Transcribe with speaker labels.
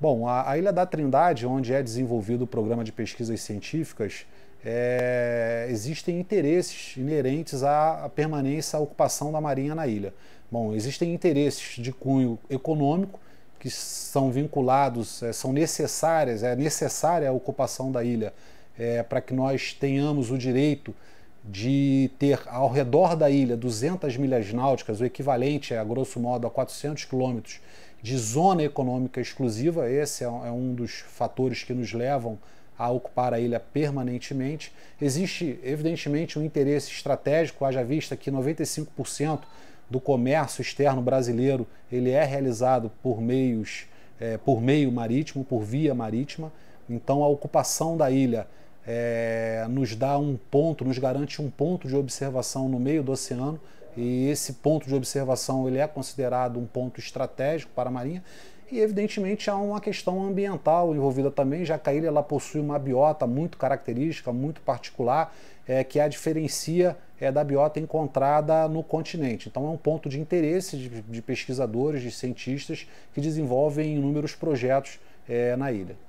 Speaker 1: Bom, a, Ilha da Trindade, onde é desenvolvido o programa de pesquisas científicas, é, existem interesses inerentes à permanência, à ocupação da Marinha na ilha. Bom, existem interesses de cunho econômico que são vinculados, é, são necessárias, é necessária a ocupação da ilha é, para que nós tenhamos o direito de ter ao redor da ilha 200 milhas náuticas, o equivalente é, a grosso modo a 400 quilômetros de zona econômica exclusiva. Esse é, é um dos fatores que nos levam a ocupar a ilha permanentemente. Existe, evidentemente, um interesse estratégico, haja vista que 95% do comércio externo brasileiro ele é realizado por meios é, por meio marítimo, por via marítima. Então, a ocupação da ilha é, nos dá um ponto, nos garante um ponto de observação no meio do oceano e esse ponto de observação ele é considerado um ponto estratégico para a Marinha e evidentemente há uma questão ambiental envolvida também, já que a ilha ela possui uma biota muito característica, muito particular, é, que a diferencia é, da biota encontrada no continente. Então é um ponto de interesse de, de pesquisadores, de cientistas que desenvolvem inúmeros projetos é, na ilha.